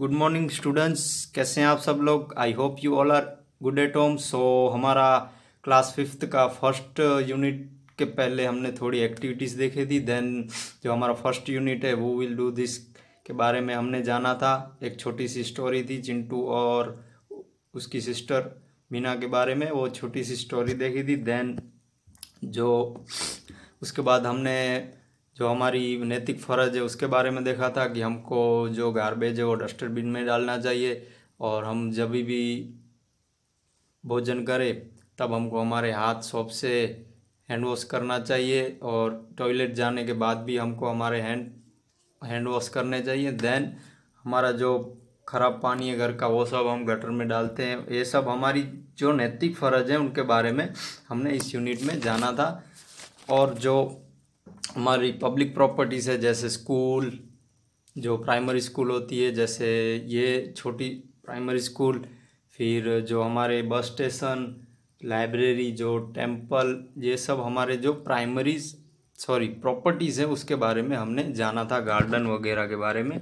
Good morning students कैसे हैं आप सब लोग I hope you all are good at home so हमारा क्लास फिफ्थ का फर्स्ट यूनिट के पहले हमने थोड़ी एक्टिविटीज़ देखी थी देन जो हमारा फर्स्ट यूनिट है वो विल डू दिस के बारे में हमने जाना था एक छोटी सी स्टोरी थी चिंटू और उसकी सिस्टर मीना के बारे में वो छोटी सी स्टोरी देखी थी देन जो उसके बाद हमने जो हमारी नैतिक फ़र्ज है उसके बारे में देखा था कि हमको जो गार्बेज है वो डस्टबिन में डालना चाहिए और हम जब भी भोजन करें तब हमको हमारे हाथ सोप से हैंड वॉश करना चाहिए और टॉयलेट जाने के बाद भी हमको हमारे हैंड हैंड वॉश करने चाहिए देन हमारा जो खराब पानी है घर का वो सब हम गटर में डालते हैं ये सब हमारी जो नैतिक फ़र्ज है उनके बारे में हमने इस यूनिट में जाना था और जो हमारी पब्लिक प्रॉपर्टीज़ है जैसे स्कूल जो प्राइमरी स्कूल होती है जैसे ये छोटी प्राइमरी स्कूल फिर जो हमारे बस स्टेशन लाइब्रेरी जो टेम्पल ये सब हमारे जो प्राइमरी सॉरी प्रॉपर्टीज़ हैं उसके बारे में हमने जाना था गार्डन वगैरह के बारे में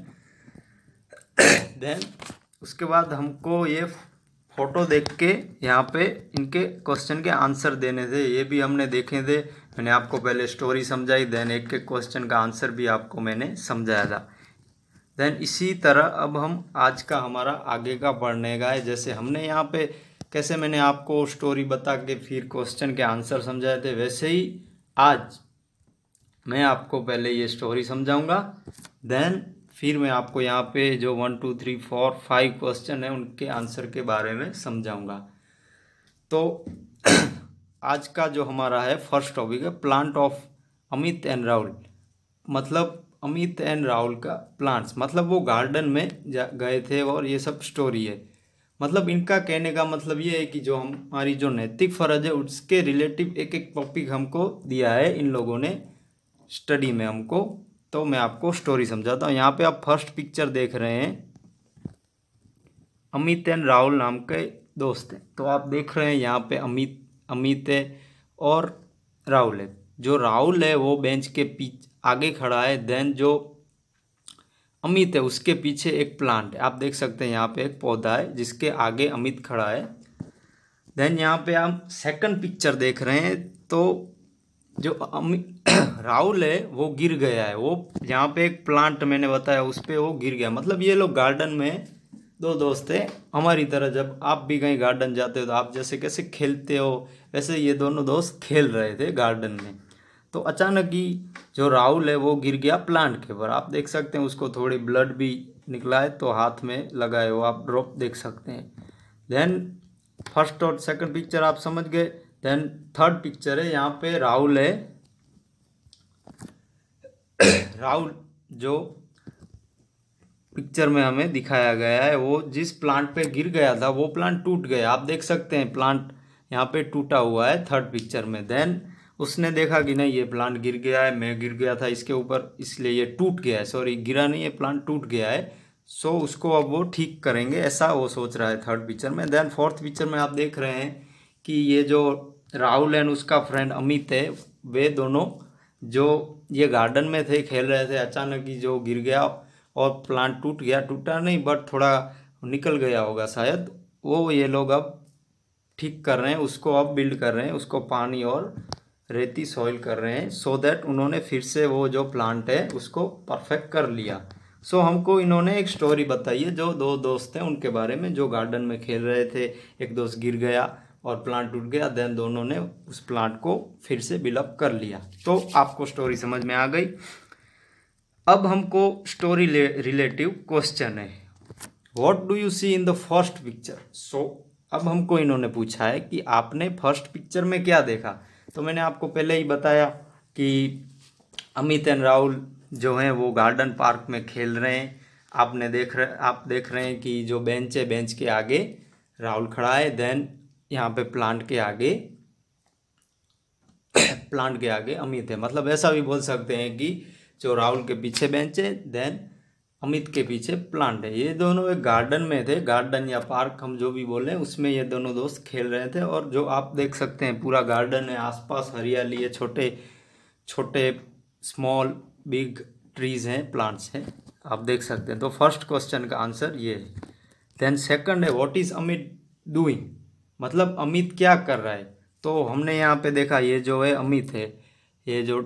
देन उसके बाद हमको ये फ़ोटो देख के यहाँ पे इनके क्वेश्चन के आंसर देने थे ये भी हमने देखे थे मैंने आपको पहले स्टोरी समझाई देन एक एक क्वेश्चन का आंसर भी आपको मैंने समझाया था देन इसी तरह अब हम आज का हमारा आगे का पढ़ने का है जैसे हमने यहाँ पे कैसे मैंने आपको स्टोरी बता के फिर क्वेश्चन के आंसर समझाए थे वैसे ही आज मैं आपको पहले ये स्टोरी समझाऊंगा देन फिर मैं आपको यहाँ पे जो one two three four five question है उनके आंसर के बारे में समझाऊंगा तो आज का जो हमारा है फर्स्ट टॉपिक है plant of Amit and Rahul मतलब अमित एंड राहुल का प्लांट्स मतलब वो गार्डन में जा गए थे और ये सब स्टोरी है मतलब इनका कहने का मतलब ये है कि जो हमारी जो नैतिक फ़र्ज है उसके रिलेटिव एक एक टॉपिक हमको दिया है इन लोगों ने स्टडी में हमको तो मैं आपको स्टोरी समझाता हूँ यहाँ पे आप फर्स्ट पिक्चर देख रहे हैं अमित एंड राहुल नाम के दोस्त हैं तो आप देख रहे हैं यहाँ पे अमित अमित है और राहुल है जो राहुल है वो बेंच के पीछे आगे खड़ा है देन जो अमित है उसके पीछे एक प्लांट है आप देख सकते हैं यहाँ पे एक पौधा है जिसके आगे अमित खड़ा है देन यहाँ पे आप सेकंड पिक्चर देख रहे हैं तो जो अमित राहुल है वो गिर गया है वो यहाँ पे एक प्लांट मैंने बताया उस पर वो गिर गया मतलब ये लोग गार्डन में दो दोस्त हैं हमारी तरह जब आप भी कहीं गार्डन जाते हो तो आप जैसे कैसे खेलते हो वैसे ये दोनों दोस्त खेल रहे थे गार्डन में तो अचानक ही जो राहुल है वो गिर गया प्लांट के ऊपर आप देख सकते हैं उसको थोड़ी ब्लड भी निकला है तो हाथ में लगाए हो आप ड्रॉप देख सकते हैं देन फर्स्ट और सेकंड पिक्चर आप समझ गए देन थर्ड पिक्चर है यहाँ पे राहुल है राहुल जो पिक्चर में हमें दिखाया गया है वो जिस प्लांट पे गिर गया था वो प्लांट टूट गया आप देख सकते हैं प्लांट यहाँ पे टूटा हुआ है थर्ड पिक्चर में देन उसने देखा कि नहीं ये प्लांट गिर गया है मैं गिर गया था इसके ऊपर इसलिए ये टूट गया है सॉरी गिरा नहीं ये प्लांट टूट गया है सो so, उसको अब वो ठीक करेंगे ऐसा वो सोच रहा है थर्ड पिक्चर में देन फोर्थ पिक्चर में आप देख रहे हैं कि ये जो राहुल एंड उसका फ्रेंड अमित है वे दोनों जो ये गार्डन में थे खेल रहे थे अचानक ही जो गिर गया और प्लांट टूट गया टूटा नहीं बट थोड़ा निकल गया होगा शायद वो ये लोग अब ठीक कर रहे हैं उसको अब बिल्ड कर रहे हैं उसको पानी और रेती सॉइल कर रहे हैं सो so दैट उन्होंने फिर से वो जो प्लांट है उसको परफेक्ट कर लिया सो so, हमको इन्होंने एक स्टोरी बताई है जो दो दोस्त हैं उनके बारे में जो गार्डन में खेल रहे थे एक दोस्त गिर गया और प्लांट टूट गया देन दोनों ने उस प्लांट को फिर से बिलअप कर लिया तो आपको स्टोरी समझ में आ गई अब हमको स्टोरी रिलेटिव क्वेश्चन है what do you see in the first picture so अब हमको इन्होंने पूछा है कि आपने फर्स्ट पिक्चर में क्या देखा तो मैंने आपको पहले ही बताया कि अमित एंड राहुल जो हैं वो गार्डन पार्क में खेल रहे हैं आपने देख रहे आप देख रहे हैं कि जो बेंच है बेंच के आगे राहुल खड़ा है देन यहाँ पे प्लांट के आगे प्लांट के आगे अमित है मतलब ऐसा भी बोल सकते हैं कि जो राहुल के पीछे बेंच है देन अमित के पीछे प्लांट है ये दोनों एक गार्डन में थे गार्डन या पार्क हम जो भी बोले उसमें ये दोनों दोस्त खेल रहे थे और जो आप देख सकते हैं पूरा गार्डन है आसपास हरियाली है छोटे छोटे स्मॉल बिग ट्रीज हैं प्लांट्स हैं आप देख सकते हैं तो फर्स्ट क्वेश्चन का आंसर ये है देन सेकंड है व्हाट इज़ अमित डूइंग मतलब अमित क्या कर रहा है तो हमने यहाँ पे देखा ये जो है अमित है ये जो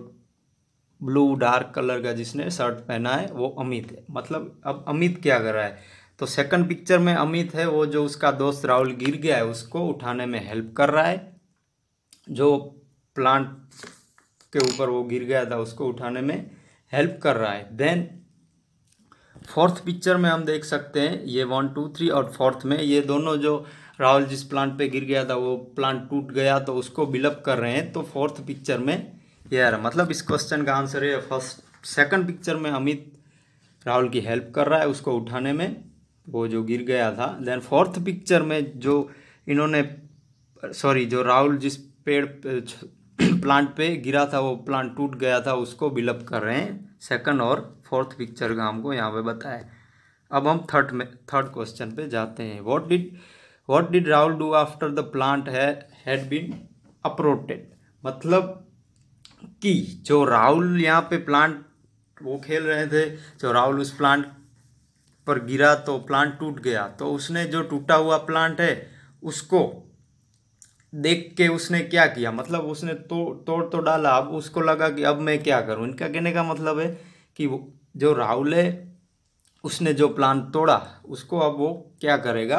ब्लू डार्क कलर का जिसने शर्ट पहना है वो अमित है मतलब अब अमित क्या कर रहा है तो सेकंड पिक्चर में अमित है वो जो उसका दोस्त राहुल गिर गया है उसको उठाने में हेल्प कर रहा है जो प्लांट के ऊपर वो गिर गया था उसको उठाने में हेल्प कर रहा है देन फोर्थ पिक्चर में हम देख सकते हैं ये वन टू थ्री और फोर्थ में ये दोनों जो राहुल जिस प्लांट पे गिर गया था वो प्लांट टूट गया तो उसको बिलअप कर रहे हैं तो फोर्थ पिक्चर में यार मतलब इस क्वेश्चन का आंसर है फर्स्ट सेकंड पिक्चर में अमित राहुल की हेल्प कर रहा है उसको उठाने में वो जो गिर गया था देन फोर्थ पिक्चर में जो इन्होंने सॉरी जो राहुल जिस पेड़ पे, प्लांट पे गिरा था वो प्लांट टूट गया था उसको बिलअप कर रहे हैं सेकंड और फोर्थ पिक्चर का हमको यहाँ पे बताया अब हम थर्ड में थर्ड क्वेश्चन पे जाते हैं what did what did Rahul do after the plant है हैड बीन अप्रोटेड मतलब कि जो राहुल यहाँ पे प्लांट वो खेल रहे थे जो राहुल उस प्लांट पर गिरा तो प्लांट टूट गया तो उसने जो टूटा हुआ प्लांट है उसको देख के उसने क्या किया मतलब उसने तो तोड़ तो डाला अब उसको लगा कि अब मैं क्या करूं इनका कहने का मतलब है कि वो जो राहुल है उसने जो प्लान तोड़ा उसको अब वो क्या करेगा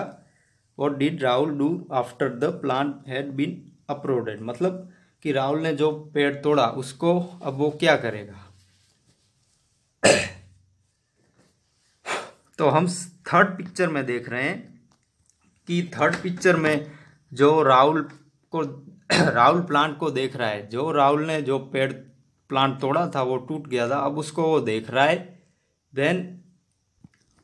what did Rahul do after the plan had been uprooted मतलब कि राहुल ने जो पेड़ तोड़ा उसको अब वो क्या करेगा तो हम थर्ड पिक्चर में देख रहे हैं कि थर्ड पिक्चर में जो राहुल को राहुल प्लांट को देख रहा है जो राहुल ने जो पेड़ प्लांट तोड़ा था वो टूट गया था अब उसको वो देख रहा है देन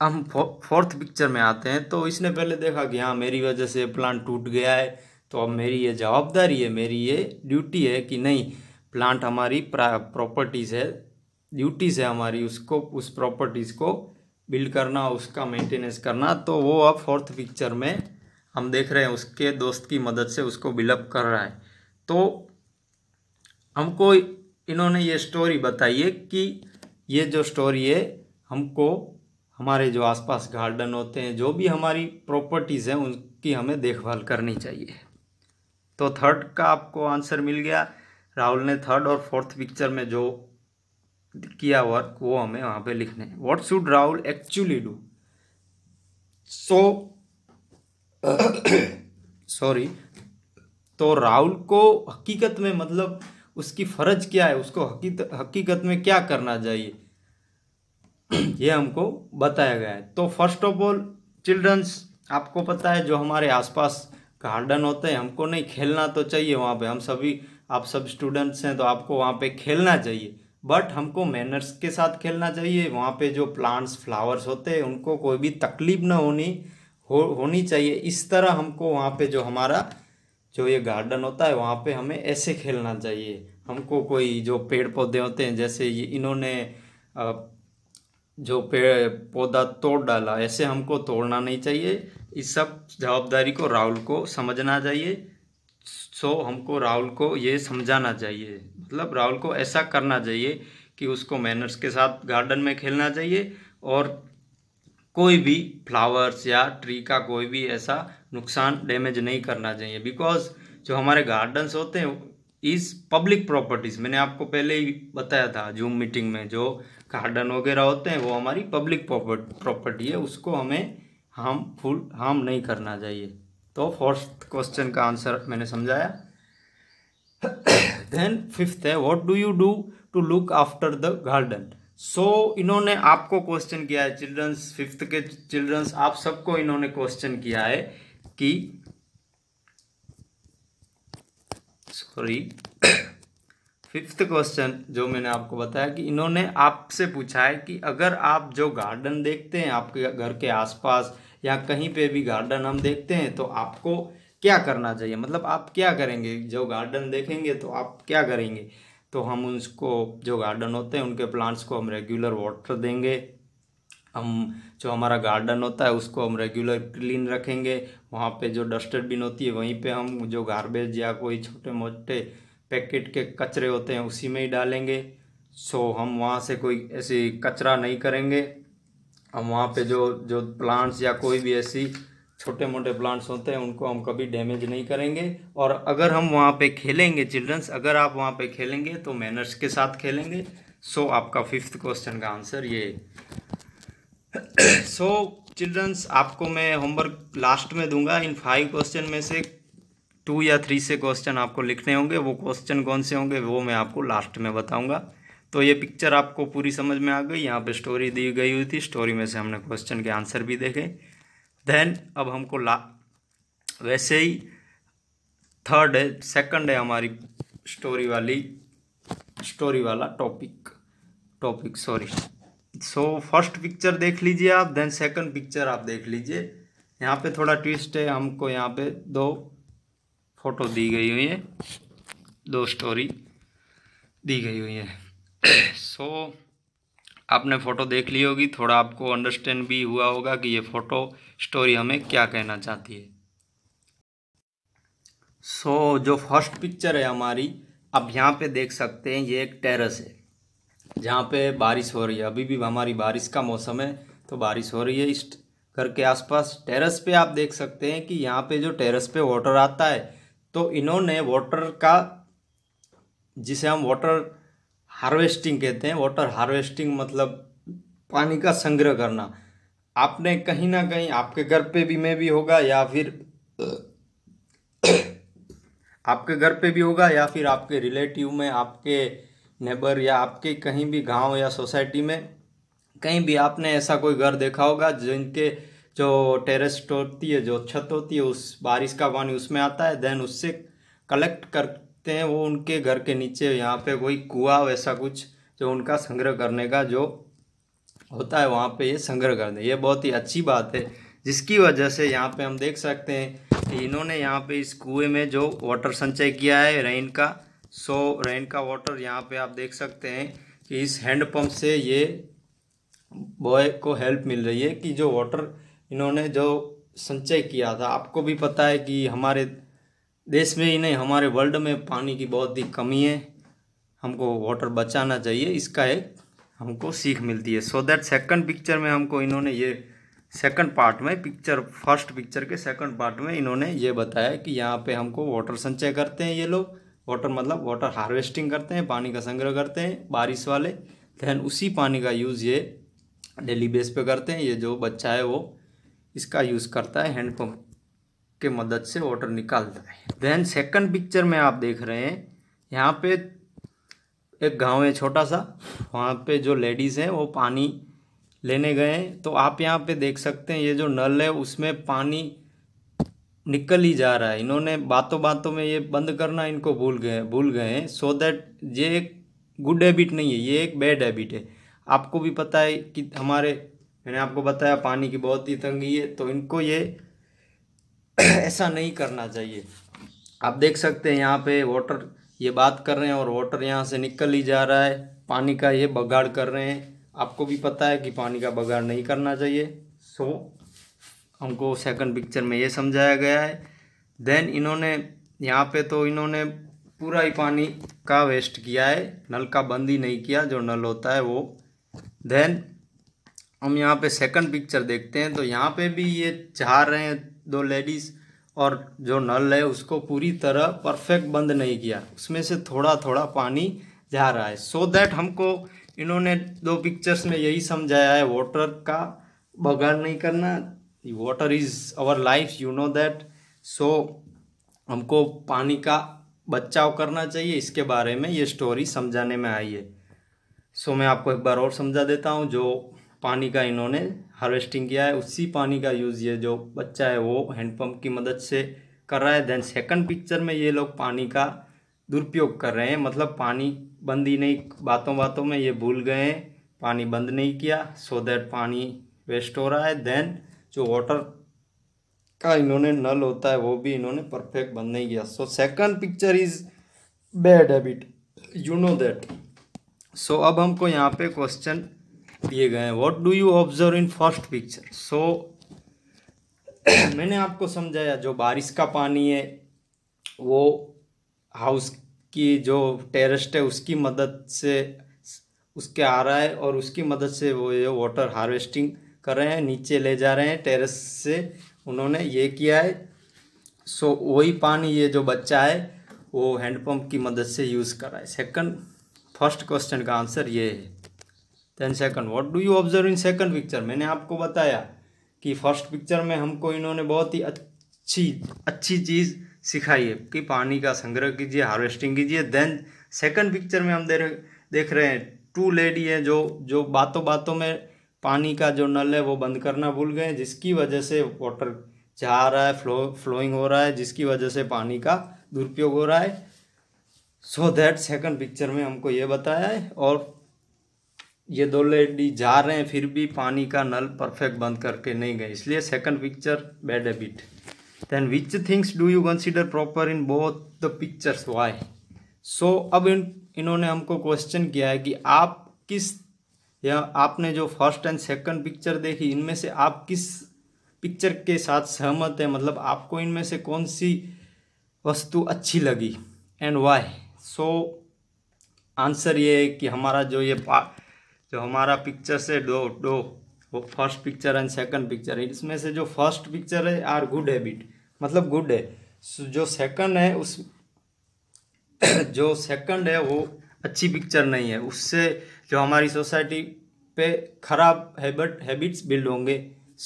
हम फोर्थ पिक्चर में आते हैं तो इसने पहले देखा कि हाँ मेरी वजह से प्लांट टूट गया है तो अब मेरी ये जवाबदारी है मेरी ये ड्यूटी है कि नहीं प्लांट हमारी प्रॉपर्टीज़ है ड्यूटीज़ है हमारी उसको उस प्रॉपर्टीज़ को बिल्ड करना उसका मेंटेनेंस करना तो वो अब फोर्थ पिक्चर में हम देख रहे हैं उसके दोस्त की मदद से उसको बिलअप कर रहा है तो हमको इन्होंने ये स्टोरी बताई है कि ये जो स्टोरी है हमको हमारे जो आसपास गार्डन होते हैं जो भी हमारी प्रॉपर्टीज़ हैं उनकी हमें देखभाल करनी चाहिए तो थर्ड का आपको आंसर मिल गया राहुल ने थर्ड और फोर्थ पिक्चर में जो किया वर्क वो हमें वहाँ पे लिखने हैं what should Rahul actually do so sorry तो राहुल को हकीकत में मतलब उसकी फ़र्ज क्या है उसको हकीकत हकीकत में क्या करना चाहिए ये हमको बताया गया है तो फर्स्ट ऑफ ऑल चिल्ड्रंस आपको पता है जो हमारे आसपास गार्डन होते हैं हमको नहीं खेलना तो चाहिए वहाँ पे हम सभी आप सब स्टूडेंट्स हैं तो आपको वहाँ पे खेलना चाहिए बट हमको मैनर्स के साथ खेलना चाहिए वहाँ पे जो प्लांट्स फ्लावर्स होते हैं उनको कोई भी तकलीफ ना होनी हो होनी चाहिए इस तरह हमको वहाँ पे जो हमारा जो ये गार्डन होता है वहाँ पे हमें ऐसे खेलना चाहिए हमको कोई जो पेड़ पौधे होते हैं जैसे ये इन्होंने जो पेड़ पौधा तोड़ डाला ऐसे हमको तोड़ना नहीं चाहिए इस सब जवाबदारी को राहुल को समझना चाहिए सो हमको राहुल को ये समझाना चाहिए मतलब राहुल को ऐसा करना चाहिए कि उसको मैनर्स के साथ गार्डन में खेलना चाहिए और कोई भी फ्लावर्स या ट्री का कोई भी ऐसा नुकसान डैमेज नहीं करना चाहिए बिकॉज जो हमारे गार्डन्स होते हैं इस पब्लिक प्रॉपर्टीज़ मैंने आपको पहले ही बताया था जूम मीटिंग में जो गार्डन वगैरह होते हैं वो हमारी पब्लिक प्रॉपर्टी है उसको हमें फुल हार्म नहीं करना चाहिए तो फोर्थ क्वेश्चन का आंसर मैंने समझाया देन फिफ्थ है what do you do to look after the garden so इन्होंने आपको क्वेश्चन किया है चिल्ड्रंस फिफ्थ के चिल्ड्रंस आप सबको इन्होंने क्वेश्चन किया है कि सॉरी फिफ्थ क्वेश्चन जो मैंने आपको बताया कि इन्होंने आपसे पूछा है कि अगर आप जो गार्डन देखते हैं आपके घर के आसपास या कहीं पे भी गार्डन हम देखते हैं तो आपको क्या करना चाहिए मतलब आप क्या करेंगे जो गार्डन देखेंगे तो आप क्या करेंगे तो हम उसको जो गार्डन होते हैं उनके प्लांट्स को हम रेगुलर वाटर देंगे हम जो हमारा गार्डन होता है उसको हम रेगुलर क्लीन रखेंगे वहाँ पे जो डस्टबिन होती है वहीं पे हम जो गार्बेज या कोई छोटे मोटे पैकेट के कचरे होते हैं उसी में ही डालेंगे सो हम वहाँ से कोई ऐसी कचरा नहीं करेंगे हम वहाँ पे जो जो प्लांट्स या कोई भी ऐसी छोटे मोटे प्लांट्स होते हैं उनको हम कभी डैमेज नहीं करेंगे और अगर हम वहाँ पे खेलेंगे चिल्ड्रंस अगर आप वहाँ पे खेलेंगे तो मैनर्स के साथ खेलेंगे सो so, आपका फिफ्थ क्वेश्चन का आंसर ये सो so, चिल्ड्रंस आपको मैं होमवर्क लास्ट में दूंगा इन फाइव क्वेश्चन में से टू या थ्री से क्वेश्चन आपको लिखने होंगे वो क्वेश्चन कौन से होंगे वो मैं आपको लास्ट में बताऊँगा तो ये पिक्चर आपको पूरी समझ में आ गई यहाँ पे स्टोरी दी गई हुई थी स्टोरी में से हमने क्वेश्चन के आंसर भी देखे देन अब हमको ला वैसे ही थर्ड है सेकंड है हमारी स्टोरी वाली स्टोरी वाला topic topic sorry so first picture देख लीजिए आप देन सेकंड पिक्चर आप देख लीजिए यहाँ पे थोड़ा ट्विस्ट है हमको यहाँ पे दो फोटो दी गई हुई है दो स्टोरी दी गई हुई है सो आपने फ़ोटो देख ली होगी थोड़ा आपको अंडरस्टैंड भी हुआ होगा कि ये फ़ोटो स्टोरी हमें क्या कहना चाहती है सो so, जो फर्स्ट पिक्चर है हमारी आप यहाँ पे देख सकते हैं ये एक टेरेस है जहाँ पे बारिश हो रही है अभी भी हमारी बारिश का मौसम है तो बारिश हो रही है इस घर के आसपास टेरेस पे आप देख सकते हैं कि यहाँ पे जो टेरेस पे वाटर आता है तो इन्होंने वाटर का जिसे हम वाटर हार्वेस्टिंग कहते हैं वाटर हार्वेस्टिंग मतलब पानी का संग्रह करना आपने कहीं ना कहीं आपके घर पे भी में भी होगा या फिर आपके घर पे भी होगा या फिर आपके रिलेटिव में आपके नेबर या आपके कहीं भी गांव या सोसाइटी में कहीं भी आपने ऐसा कोई घर देखा होगा जिनके जो टेरेस होती है जो छत होती है उस बारिश का पानी उसमें आता है देन उससे कलेक्ट कर सकते हैं वो उनके घर के नीचे यहाँ पे कोई कुआ वैसा कुछ जो उनका संग्रह करने का जो होता है वहाँ पे ये संग्रह कर दें ये बहुत ही अच्छी बात है जिसकी वजह से यहाँ पे हम देख सकते हैं कि इन्होंने यहाँ पे इस कुएं में जो वाटर संचय किया है रेन का सो रेन का वाटर यहाँ पर आप देख सकते हैं कि इस हैंडपम्प से ये बॉय को हेल्प मिल रही है कि जो वाटर इन्होंने जो संचय किया था आपको भी पता है कि हमारे देश में ही नहीं हमारे वर्ल्ड में पानी की बहुत ही कमी है हमको वाटर बचाना चाहिए इसका एक हमको सीख मिलती है सो दैट सेकंड पिक्चर में हमको इन्होंने ये सेकंड पार्ट में पिक्चर फर्स्ट पिक्चर के सेकंड पार्ट में इन्होंने ये बताया कि यहाँ पे हमको वाटर संचय करते हैं ये लोग वाटर मतलब वाटर हार्वेस्टिंग करते हैं पानी का संग्रह करते हैं बारिश वाले दैन उसी पानी का यूज़ ये डेली बेस पर करते हैं ये जो बच्चा है वो इसका यूज़ करता है हैंडपम्प के मदद से वाटर निकालता है देन सेकंड पिक्चर में आप देख रहे हैं यहाँ पे एक गांव है छोटा सा वहाँ पे जो लेडीज़ हैं वो पानी लेने गए हैं तो आप यहाँ पे देख सकते हैं ये जो नल है उसमें पानी निकल ही जा रहा है इन्होंने बातों बातों में ये बंद करना इनको भूल गए भूल गए हैं सो दैट ये एक गुड हैबिट नहीं है ये एक बैड हैबिट है आपको भी पता है कि हमारे मैंने आपको बताया पानी की बहुत ही तंगी है तो इनको ये ऐसा नहीं करना चाहिए आप देख सकते हैं यहाँ पे वाटर ये बात कर रहे हैं और वाटर यहाँ से निकल ही जा रहा है पानी का ये बगाड़ कर रहे हैं आपको भी पता है कि पानी का बगाड़ नहीं करना चाहिए सो so, हमको सेकंड पिक्चर में ये समझाया गया है देन इन्होंने यहाँ पे तो इन्होंने पूरा ही पानी का वेस्ट किया है नल का बंद ही नहीं किया जो नल होता है वो देन हम यहाँ पे सेकंड पिक्चर देखते हैं तो यहाँ पे भी ये चाह रहे हैं दो लेडीज़ और जो नल है उसको पूरी तरह परफेक्ट बंद नहीं किया उसमें से थोड़ा थोड़ा पानी जा रहा है सो so दैट हमको इन्होंने दो पिक्चर्स में यही समझाया है वाटर का बगाड़ नहीं करना water is our life you know that so हमको पानी का बचाव करना चाहिए इसके बारे में ये स्टोरी समझाने में आई है सो so, मैं आपको एक बार और समझा देता हूँ जो पानी का इन्होंने हार्वेस्टिंग किया है उसी पानी का यूज़ ये जो बच्चा है वो हैंडपम्प की मदद से कर रहा है देन सेकंड पिक्चर में ये लोग पानी का दुरुपयोग कर रहे हैं मतलब पानी बंद ही नहीं बातों बातों में ये भूल गए हैं पानी बंद नहीं किया सो दैट पानी वेस्ट हो रहा है देन जो वाटर का इन्होंने नल होता है वो भी इन्होंने परफेक्ट बंद नहीं किया so second picture is bad habit you know that so अब हमको यहाँ पे क्वेश्चन दिए गए हैं what do you observe in first picture so मैंने आपको समझाया जो बारिश का पानी है वो हाउस की जो टेरेस्ट है उसकी मदद से उसके आ रहा है और उसकी मदद से वो ये वाटर हार्वेस्टिंग कर रहे हैं नीचे ले जा रहे हैं टेरेस से उन्होंने ये किया है सो वही पानी ये जो बच्चा है वो हैंडपम्प की मदद से यूज़ कर रहा है सेकंड फर्स्ट क्वेश्चन का आंसर ये है then second what do you observe in second picture मैंने आपको बताया कि फर्स्ट पिक्चर में हमको इन्होंने बहुत ही अच्छी अच्छी चीज़ सिखाई है कि पानी का संग्रह कीजिए हार्वेस्टिंग कीजिए देन सेकंड पिक्चर में हम दे देख रहे हैं टू लेडी है जो जो बातों बातों में पानी का जो नल है वो बंद करना भूल गए जिसकी वजह से वाटर जा रहा है फ्लो फ्लोइंग हो रहा है जिसकी वजह से पानी का दुरुपयोग हो रहा है सो दैट सेकंड पिक्चर में हमको ये बताया है और ये दो लेडी जा रहे हैं फिर भी पानी का नल परफेक्ट बंद करके नहीं गए इसलिए second picture bad habit then which things do you consider proper in both the pictures why so अब इन इन्होंने हमको क्वेश्चन किया है कि आप किस या आपने जो फर्स्ट एंड सेकंड पिक्चर देखी इनमें से आप किस पिक्चर के साथ सहमत है मतलब आपको इनमें से कौन सी वस्तु अच्छी लगी एंड वाई सो आंसर ये है कि हमारा जो ये पा जो हमारा पिक्चर से डो डो वो first picture and second picture है इसमें से जो फर्स्ट पिक्चर है आर गुड हैबिट मतलब गुड है जो सेकंड है उस जो सेकंड है वो अच्छी पिक्चर नहीं है उससे जो हमारी सोसाइटी पे खराब हैबिट हैबिट्स बिल्ड होंगे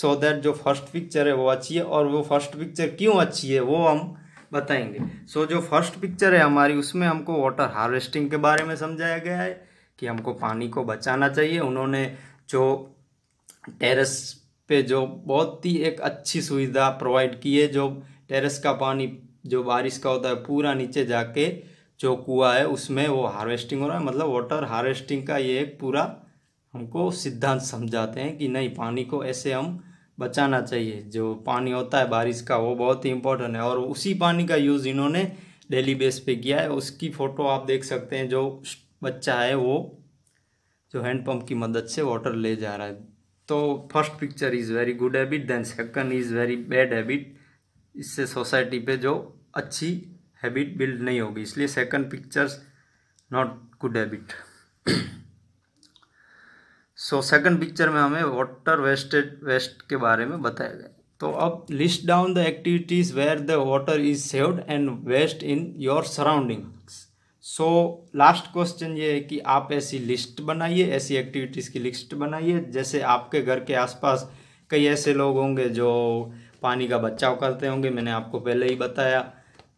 सो so दैट जो फर्स्ट पिक्चर है वो अच्छी है और वो फर्स्ट पिक्चर क्यों अच्छी है वो हम बताएंगे सो so, जो फर्स्ट पिक्चर है हमारी उसमें हमको वाटर हार्वेस्टिंग के बारे में समझाया गया है कि हमको पानी को बचाना चाहिए उन्होंने जो टेरेस पे जो बहुत ही एक अच्छी सुविधा प्रोवाइड की है जो टेरेस का पानी जो बारिश का होता है पूरा नीचे जाके जो कुआ है उसमें वो हार्वेस्टिंग हो रहा है मतलब वाटर हार्वेस्टिंग का ये एक पूरा हमको सिद्धांत समझाते हैं कि नहीं पानी को ऐसे हम बचाना चाहिए जो पानी होता है बारिश का वो बहुत ही इम्पोर्टेंट है और उसी पानी का यूज़ इन्होंने डेली बेस पे किया है उसकी फ़ोटो आप देख सकते हैं जो बच्चा है वो जो हैंड पंप की मदद से वाटर ले जा रहा है तो first picture is very good habit then second is very bad habit इससे सोसाइटी पे जो अच्छी हैबिट बिल्ड नहीं होगी इसलिए second pictures not good habit so second picture में हमें वाटर वेस्टेड वेस्ट के बारे में बताया गया तो अब list down the activities where the water is saved and waste in your surroundings so last question ये है कि आप ऐसी लिस्ट बनाइए ऐसी एक्टिविटीज़ की लिस्ट बनाइए जैसे आपके घर के आसपास कई ऐसे लोग होंगे जो पानी का बचाव करते होंगे मैंने आपको पहले ही बताया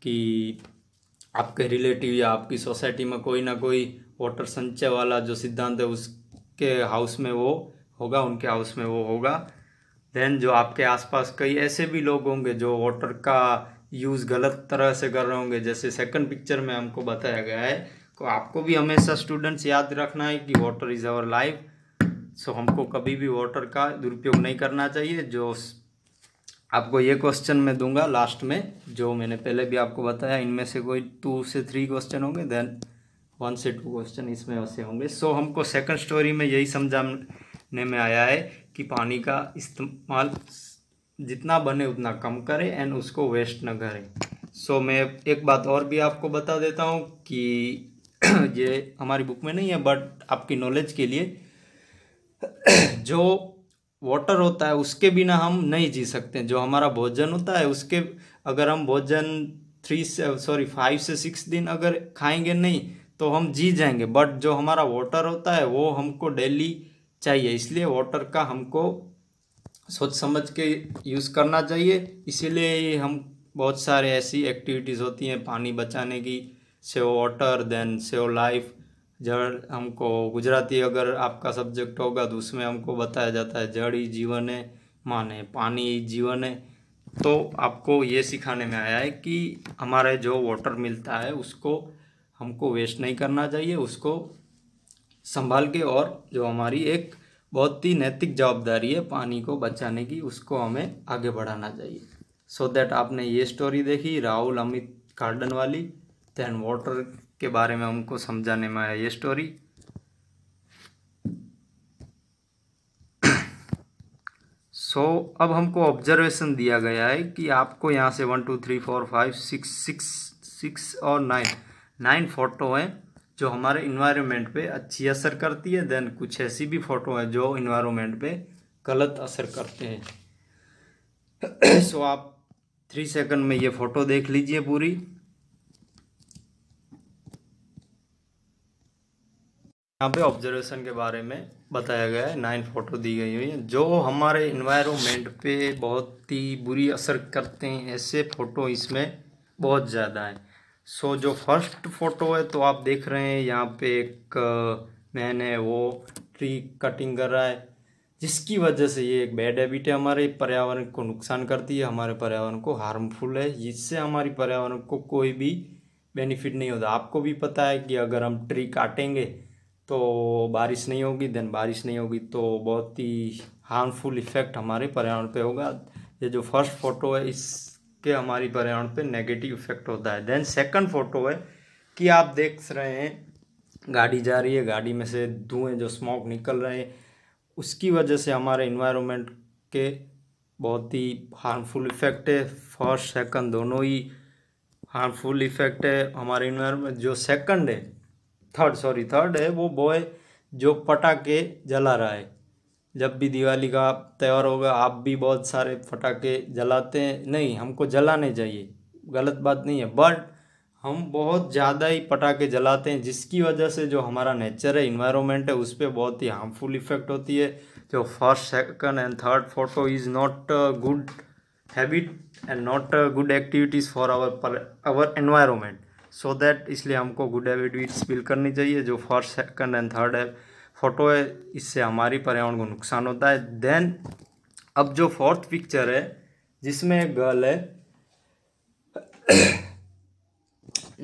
कि आपके रिलेटिव या आपकी सोसाइटी में कोई ना कोई वाटर संचय वाला जो सिद्धांत है उसके हाउस में वो होगा उनके हाउस में वो होगा देन जो आपके आसपास कई ऐसे भी लोग होंगे जो वाटर का यूज़ गलत तरह से कर रहे होंगे जैसे सेकंड पिक्चर में हमको बताया गया है तो आपको भी हमेशा स्टूडेंट्स याद रखना है कि water is our life so हमको कभी भी वाटर का दुरुपयोग नहीं करना चाहिए जो आपको ये क्वेश्चन मैं दूंगा लास्ट में जो मैंने पहले भी आपको बताया इनमें से कोई टू से थ्री क्वेश्चन होंगे देन वन से टू क्वेश्चन इसमें वैसे होंगे सो so, हमको सेकंड स्टोरी में यही समझाने में आया है कि पानी का इस्तेमाल जितना बने उतना कम करें एंड उसको वेस्ट ना करें सो so, मैं एक बात और भी आपको बता देता हूँ कि ये हमारी बुक में नहीं है बट आपकी नॉलेज के लिए जो वाटर होता है उसके बिना हम नहीं जी सकते जो हमारा भोजन होता है उसके अगर हम भोजन थ्री से सॉरी फाइव से सिक्स दिन अगर खाएंगे नहीं तो हम जी जाएंगे बट जो हमारा वाटर होता है वो हमको डेली चाहिए इसलिए वाटर का हमको सोच समझ के यूज़ करना चाहिए इसीलिए हम बहुत सारे ऐसी एक्टिविटीज़ होती हैं पानी बचाने की save water then save life जड़ हमको गुजराती अगर आपका सब्जेक्ट होगा तो उसमें हमको बताया जाता है जड़ ही जीवन है माने पानी ही जीवन है तो आपको ये सिखाने में आया है कि हमारे जो वाटर मिलता है उसको हमको वेस्ट नहीं करना चाहिए उसको संभाल के और जो हमारी एक बहुत ही नैतिक जवाबदारी है पानी को बचाने की उसको हमें आगे बढ़ाना चाहिए सो so दैट आपने ये स्टोरी देखी राहुल अमित गार्डन वाली दैन वाटर के बारे में हमको समझाने में आया ये स्टोरी सो so, अब हमको ऑब्जर्वेशन दिया गया है कि आपको यहाँ से one two three four five six six six और नाइन नाइन फोटो हैं जो हमारे इन्वायरमेंट पे अच्छी असर करती है देन कुछ ऐसी भी फ़ोटो है जो इन्वायरमेंट पे गलत असर करते हैं सो so, आप थ्री सेकंड में ये फ़ोटो देख लीजिए पूरी यहाँ पे ऑब्जर्वेशन के बारे में बताया गया है नाइन फ़ोटो दी गई हुई है जो हमारे इन्वायरमेंट पे बहुत ही बुरी असर करते हैं ऐसे फ़ोटो इसमें बहुत ज़्यादा हैं सो so, जो फर्स्ट फ़ोटो है तो आप देख रहे हैं यहाँ पे एक मैन है वो ट्री कटिंग कर रहा है जिसकी वजह से ये एक बैड हैबिट है हमारे पर्यावरण को नुकसान करती है हमारे पर्यावरण को हार्मफुल है जिससे हमारी पर्यावरण को कोई भी बेनिफिट नहीं होता आपको भी पता है कि अगर हम ट्री काटेंगे तो बारिश नहीं होगी देन बारिश नहीं होगी तो बहुत ही हार्मफुल इफ़ेक्ट हमारे पर्यावरण पे होगा ये जो फर्स्ट फ़ोटो है इस के हमारी पर्यावरण पे नेगेटिव इफेक्ट होता है देन सेकंड फोटो है कि आप देख रहे हैं गाड़ी जा रही है गाड़ी में से धुएँ जो स्मोक निकल रहे हैं उसकी वजह से हमारे इन्वायरमेंट के बहुत ही हार्मफुल इफेक्ट है फर्स्ट सेकंड दोनों ही हार्मफुल इफेक्ट है हमारे इन्वायरमेंट जो सेकंड है थर्ड सॉरी थर्ड है वो बॉय जो पटाखे जला रहा है जब भी दिवाली का त्यौहार होगा आप भी बहुत सारे फटाके जलाते हैं नहीं हमको जलाने चाहिए गलत बात नहीं है बट हम बहुत ज़्यादा ही पटाखे जलाते हैं जिसकी वजह से जो हमारा नेचर है इन्वायरमेंट है उस पर बहुत ही हार्मफुल इफेक्ट होती है जो first second and third photo is not good habit and not good activities for our our environment so that इसलिए हमको गुड हैबिट्स बिल्ड करनी चाहिए जो फर्स्ट सेकंड एंड थर्ड है फोटो है इससे हमारी पर्यावरण को नुकसान होता है देन अब जो फोर्थ पिक्चर है जिसमें एक गर्ल है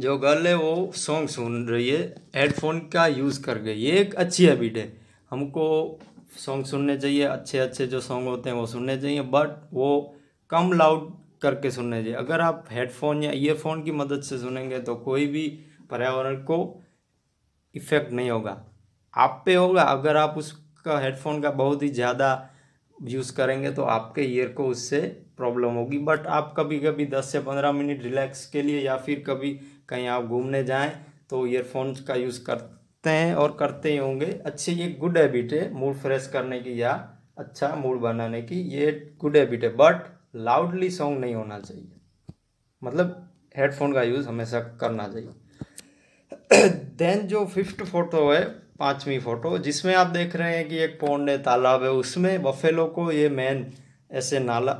जो गर्ल है वो सॉन्ग सुन रही है हेडफोन का यूज़ कर गई ये एक अच्छी हैबिट है हमको सॉन्ग सुनने चाहिए अच्छे अच्छे जो सॉन्ग होते हैं वो सुनने चाहिए बट वो कम लाउड करके सुनने चाहिए अगर आप हेडफोन या ईयरफोन की मदद से सुनेंगे तो कोई भी पर्यावरण को इफ़ेक्ट नहीं होगा आप पे होगा अगर आप उसका हेडफोन का बहुत ही ज़्यादा यूज़ करेंगे तो आपके ईयर को उससे प्रॉब्लम होगी बट आप कभी कभी दस से पंद्रह मिनट रिलैक्स के लिए या फिर कभी कहीं आप घूमने जाएं तो ईयरफोन का यूज़ करते हैं और करते ही होंगे अच्छे ये गुड हैबिट है मूड फ्रेश करने की या अच्छा मूड बनाने की ये गुड हैबिट है बट लाउडली सॉन्ग नहीं होना चाहिए मतलब हेडफोन का यूज़ हमेशा करना चाहिए देन जो फिफ्थ फोटो है पाँचवीं फ़ोटो जिसमें आप देख रहे हैं कि एक पौंड है तालाब है उसमें बफेलो को ये मैन ऐसे नाला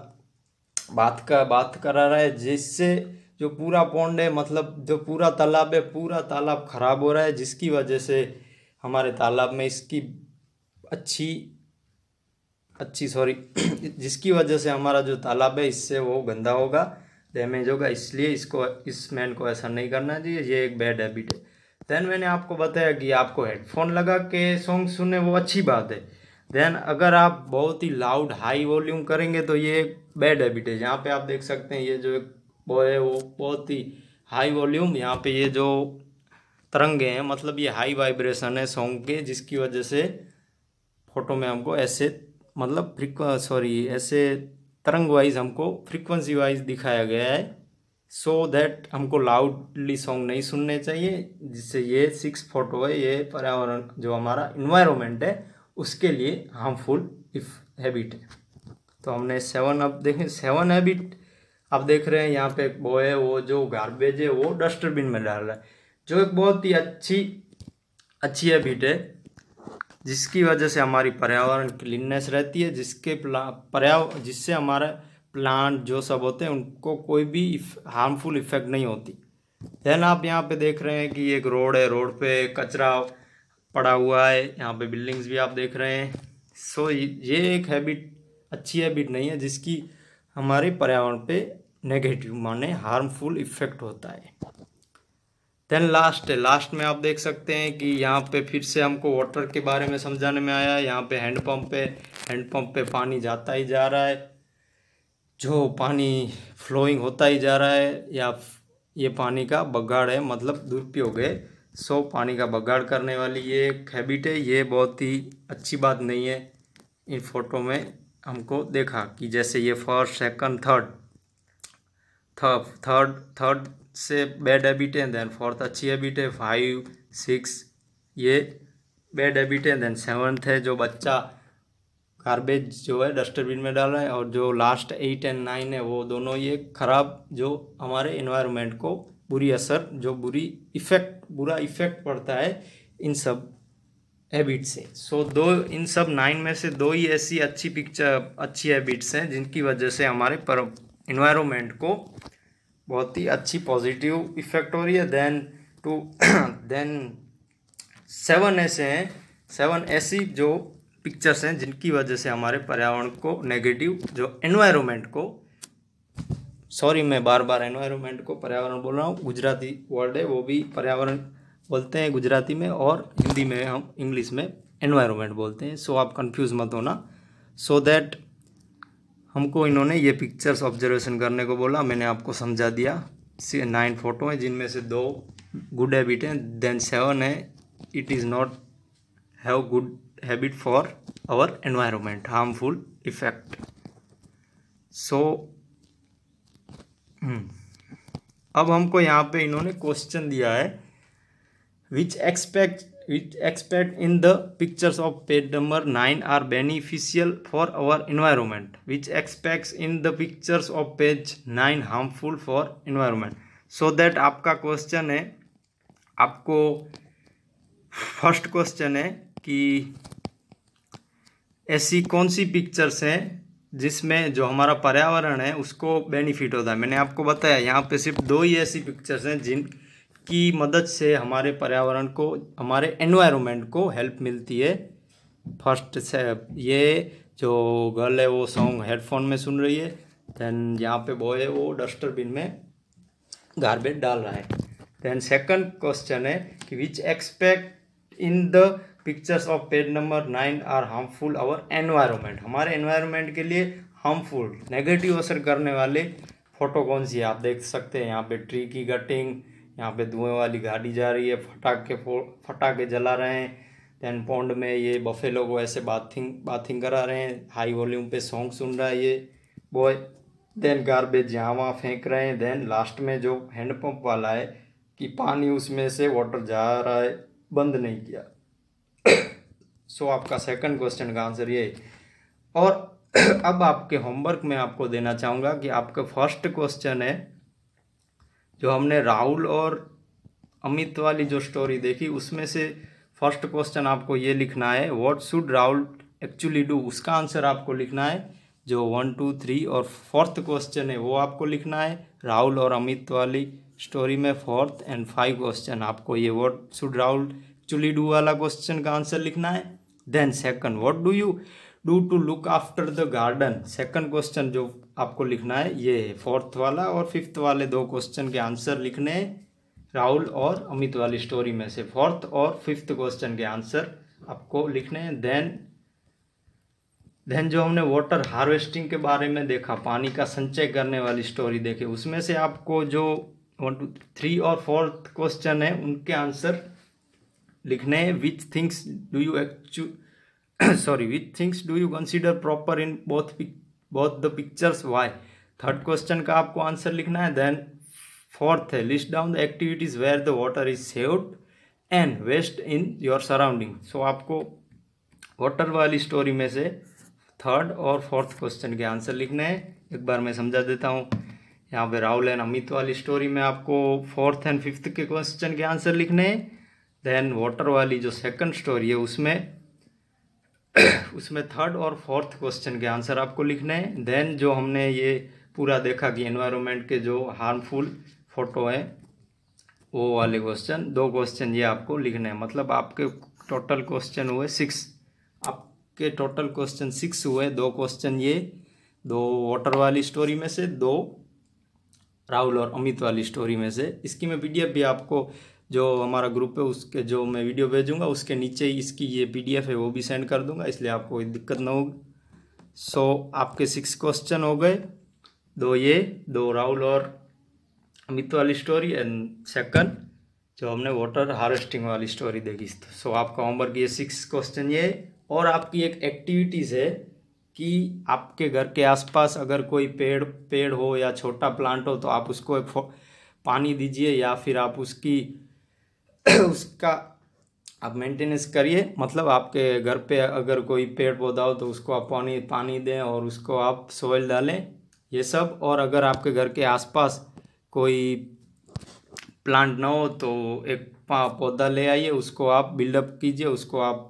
बात का बात करा रहा है जिससे जो पूरा पौंड है मतलब जो पूरा तालाब है पूरा तालाब ख़राब हो रहा है जिसकी वजह से हमारे तालाब में इसकी अच्छी अच्छी सॉरी जिसकी वजह से हमारा जो तालाब है इससे वो गंदा होगा डैमेज होगा इसलिए इसको इस मैन को ऐसा नहीं करना चाहिए ये एक बैड हैबिट है देन मैंने आपको बताया कि आपको हेडफोन लगा के सॉन्ग सुनने वो अच्छी बात है देन अगर आप बहुत ही लाउड हाई वॉल्यूम करेंगे तो ये बैड हैबिट है यहाँ पे आप देख सकते हैं ये जो एक वो है वो बहुत ही हाई वॉल्यूम यहाँ पे ये जो तरंगे हैं मतलब ये हाई वाइब्रेशन है सॉन्ग के जिसकी वजह से फोटो में हमको ऐसे मतलब फ्रिक्व सॉरी ऐसे तरंग वाइज हमको फ्रिक्वेंसी वाइज दिखाया गया है सो so दैट हमको लाउडली सॉन्ग नहीं सुनने चाहिए जिससे ये सिक्स फोटो है ये पर्यावरण जो हमारा इन्वायरमेंट है उसके लिए हार्मफुल इफ हैबिट है तो हमने सेवन अब देखें सेवन हैबिट आप देख रहे हैं यहाँ पे एक बॉय है वो जो गार्बेज है वो डस्टबिन में डाल रहा है जो एक बहुत ही अच्छी अच्छी हैबिट है जिसकी वजह से हमारी पर्यावरण क्लीननेस रहती है जिसके पर्यावरण जिससे हमारा प्लांट जो सब होते हैं उनको कोई भी हार्मफुल इफेक्ट नहीं होती देन आप यहाँ पे देख रहे हैं कि एक रोड है रोड पे कचरा पड़ा हुआ है यहाँ पे बिल्डिंग्स भी आप देख रहे हैं सो ये एक हैबिट अच्छी हैबिट नहीं है जिसकी हमारे पर्यावरण पे नेगेटिव माने हार्मफुल इफेक्ट होता है देन लास्ट है लास्ट में आप देख सकते हैं कि यहाँ पे फिर से हमको वाटर के बारे में समझाने में आया है यहाँ पे हैंडपम्प पे हैंडपम्प पे पानी जाता ही जा रहा है जो पानी फ्लोइंग होता ही जा रहा है या ये पानी का बगाड़ है मतलब दुरुपयोग है सो पानी का बगाड़ करने वाली ये एक हैबिट है ये बहुत ही अच्छी बात नहीं है इन फोटो में हमको देखा कि जैसे ये first second third third third third से बैड हैबिट है देन फोर्थ अच्छी हैबिट है फाइव सिक्स ये बैड हैबिट है देन सेवन्थ है जो बच्चा गार्बेज जो है डस्टबिन में डाल रहे हैं और जो लास्ट एट एंड नाइन है वो दोनों ये खराब जो हमारे इन्वायरमेंट को बुरी असर जो बुरी इफेक्ट बुरा इफेक्ट पड़ता है इन सब हैबिट से सो so, दो इन सब नाइन में से दो ही ऐसी अच्छी पिक्चर अच्छी हैबिट्स हैं जिनकी वजह से हमारे पर इन्वायरमेंट को बहुत ही अच्छी पॉजिटिव इफेक्ट हो रही है देन टू देन सेवन ऐसे हैं सेवन ऐसी जो पिक्चर्स हैं जिनकी वजह से हमारे पर्यावरण को नेगेटिव जो एनवायरनमेंट को सॉरी मैं बार बार एनवायरनमेंट को पर्यावरण बोल रहा हूँ गुजराती वर्ड है वो भी पर्यावरण बोलते हैं गुजराती में और हिंदी में हम इंग्लिश में एनवायरनमेंट बोलते हैं सो आप कंफ्यूज मत होना सो so दैट हमको इन्होंने ये पिक्चर्स ऑब्जर्वेशन करने को बोला मैंने आपको समझा दिया नाइन फ़ोटो हैं जिनमें से दो गुड हैबिट हैं देन सेवन है it is not have good habit for our environment harmful effect so hmm. अब हमको यहाँ पे इन्होंने क्वेश्चन दिया है which expect which expect in the pictures of page number nine are beneficial for our environment which expect in the pictures of page nine harmful for environment so that आपका question है आपको first question है कि ऐसी कौन सी pictures हैं जिसमें जो हमारा पर्यावरण है उसको बेनिफिट होता है मैंने आपको बताया यहाँ पे सिर्फ दो ही ऐसी पिक्चर्स हैं जिन की मदद से हमारे पर्यावरण को हमारे एनवायरनमेंट को हेल्प मिलती है फर्स्ट से ये जो गर्ल है वो सॉन्ग हेडफोन में सुन रही है देन यहाँ पे बॉय है वो डस्टरबिन में गार्बेज डाल रहा है देन सेकंड क्वेश्चन है कि which expect in the pictures of page number nine are harmful our environment हमारे एनवायरमेंट के लिए हार्मफुल नेगेटिव असर करने वाले फ़ोटो कौन सी है आप देख सकते हैं यहाँ पे ट्री की कटिंग यहाँ पे धुएं वाली गाड़ी जा रही है फटाके फटाके जला रहे हैं दैन पॉन्ड में ये बफे लोग ऐसे बाथिंग बाथिंग करा रहे हैं हाई वॉल्यूम पे सॉन्ग सुन रहा है ये बॉय देन गार्बेज यहाँ वहाँ फेंक रहे हैं देन लास्ट में जो हैंडपम्प वाला है कि पानी उसमें से वाटर जा रहा है बंद नहीं किया सो आपका सेकंड क्वेश्चन का आंसर ये और अब आपके होमवर्क में आपको देना चाहूँगा कि आपका फर्स्ट क्वेश्चन है जो हमने राहुल और अमित वाली जो स्टोरी देखी उसमें से फर्स्ट क्वेश्चन आपको ये लिखना है what should Rahul actually do उसका आंसर आपको लिखना है जो वन टू थ्री और फोर्थ क्वेश्चन है वो आपको लिखना है राहुल और अमित वाली स्टोरी में फोर्थ एंड फाइव क्वेश्चन आपको ये what should Rahul actually do वाला क्वेश्चन का आंसर लिखना है then second what do you do to look after the garden second question जो आपको लिखना है ये है फोर्थ वाला और फिफ्थ वाले दो क्वेश्चन के आंसर लिखने हैं राहुल और अमित वाली स्टोरी में से फोर्थ और फिफ्थ क्वेश्चन के आंसर आपको लिखने हैं देन देन जो हमने वाटर हार्वेस्टिंग के बारे में देखा पानी का संचय करने वाली स्टोरी देखी उसमें से आपको जो वन टू थ्री और फोर्थ क्वेश्चन है उनके आंसर लिखने हैं विच थिंग्स डू यू एक्चु sorry which things do you consider proper in both both the pictures why third question का आपको आंसर लिखना है देन फोर्थ है list down the activities where the water is saved and waste in your surrounding so आपको water वाली story में से third और फोर्थ क्वेश्चन के आंसर लिखने हैं एक बार मैं समझा देता हूँ यहाँ पे राहुल एंड अमित वाली स्टोरी में आपको फोर्थ एंड फिफ्थ के क्वेश्चन के आंसर लिखने हैं देन वाटर वाली जो सेकंड स्टोरी है उसमें उसमें थर्ड और फोर्थ क्वेश्चन के आंसर आपको लिखने हैं देन जो हमने ये पूरा देखा कि एनवायरनमेंट के जो हार्मफुल फोटो हैं वो वाले क्वेश्चन दो क्वेश्चन ये आपको लिखने हैं मतलब आपके टोटल क्वेश्चन हुए सिक्स आपके टोटल क्वेश्चन सिक्स हुए दो क्वेश्चन ये दो वाटर वाली स्टोरी में से दो राहुल और अमित वाली स्टोरी में से इसकी मैं पी भी आपको जो हमारा ग्रुप है उसके जो मैं वीडियो भेजूँगा उसके नीचे इसकी ये पीडीएफ है वो भी सेंड कर दूँगा इसलिए आपको कोई दिक्कत ना होगी सो आपके सिक्स क्वेश्चन हो गए दो ये दो राहुल और अमित वाली स्टोरी एंड सेकंड जो हमने वाटर हार्वेस्टिंग वाली स्टोरी देखी सो so, आपका होमवर्क ये सिक्स क्वेश्चन ये और आपकी एक एक्टिविटीज़ है कि आपके घर के आसपास अगर कोई पेड़ पेड़ हो या छोटा प्लांट हो तो आप उसको एक पानी दीजिए या फिर आप उसकी उसका आप मेंटेनेंस करिए मतलब आपके घर पे अगर कोई पेड़ पौधा हो तो उसको आप पानी पानी दें और उसको आप सोयल डालें ये सब और अगर आपके घर के आसपास कोई प्लांट ना हो तो एक पौधा ले आइए उसको आप बिल्डअप कीजिए उसको आप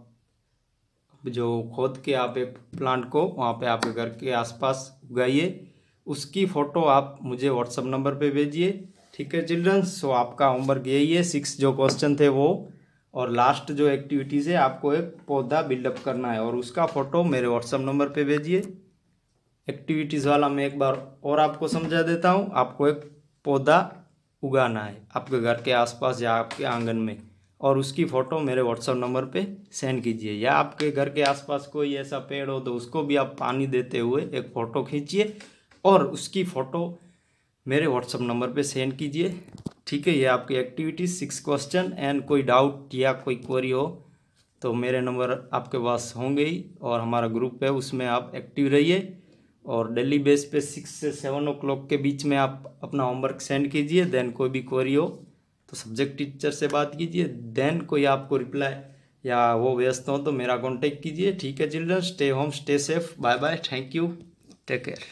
जो खोद के आप एक प्लांट को वहाँ पे आपके घर के आसपास उगाइए उसकी फ़ोटो आप मुझे व्हाट्सअप नंबर पे भेजिए ठीक है चिल्ड्रंस सो आपका होमवर्क यही है सिक्स जो क्वेश्चन थे वो और लास्ट जो एक्टिविटीज़ है आपको एक पौधा बिल्डअप करना है और उसका फ़ोटो मेरे व्हाट्सअप नंबर पे भेजिए एक्टिविटीज़ वाला मैं एक बार और आपको समझा देता हूँ आपको एक पौधा उगाना है आपके घर के आसपास या आपके आंगन में और उसकी फ़ोटो मेरे व्हाट्सअप नंबर पे सेंड कीजिए या आपके घर के आसपास कोई ऐसा पेड़ हो तो उसको भी आप पानी देते हुए एक फ़ोटो खींचिए और उसकी फ़ोटो मेरे व्हाट्सअप नंबर पे सेंड कीजिए ठीक है ये आपकी एक्टिविटी सिक्स क्वेश्चन एंड कोई डाउट या कोई क्वेरी हो तो मेरे नंबर आपके पास होंगे ही और हमारा ग्रुप है उसमें आप एक्टिव रहिए और डेली बेस पे सिक्स से सेवन ओ क्लॉक के बीच में आप अपना होमवर्क सेंड कीजिए देन कोई भी क्वेरी हो तो सब्जेक्ट टीचर से बात कीजिए देन कोई आपको रिप्लाई या वो व्यस्त हो तो मेरा कॉन्टेक्ट कीजिए ठीक है children stay home stay safe bye bye thank you take care